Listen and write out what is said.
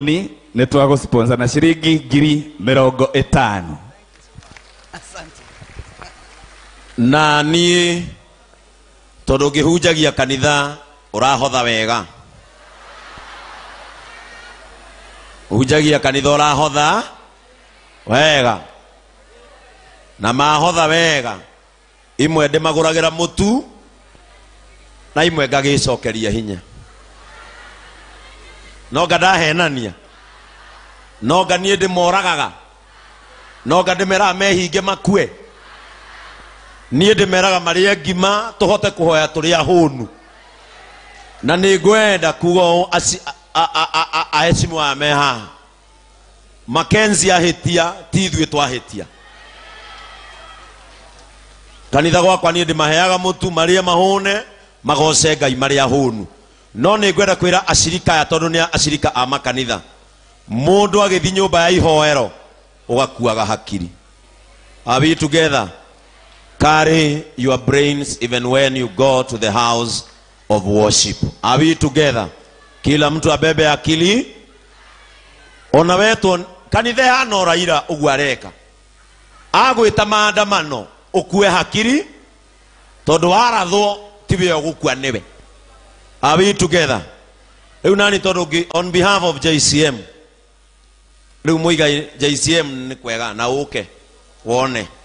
ni nä na shiringi ngiri mä rongo ä na niä tondå ngä hunjagia kanitha å rahotha wega hunjagia kanitha å rahotha wega na mahotha wega imwe ndä magå ragä ra må tu na imwe ngagä cokeria hinya nonga ndahenania nonga niä ndä moragaga nonga ndä meraga mehinge makue niä ndä meraga marä a ngima tå tå hote kå hoya rä a hå nu na nä ngwenda kuga ũũ ahecimu aya me haha makenzi tia ti twahä tia kanitha gwakwa niä ndä maheaga må tu marä mũtu mahå ne magoce ngai marä a hå nu no nä ngwenda kwä ra acirika aya tondå nä acirika a makanitha må ndå agä thiä nyå mba ya ihoero å gakuaga hakiri abi together carry your brains even when you go to the house of worship abi together kila mtu abebe akili ona wetwo kanitha yana å raira å guo areka agwä ta maandamano å kue hakiri tondå warathwo tiwe å gå kua nä we are we together riu nani tondu on behalf of JCM riu muigai JCM ni kwega na uke wone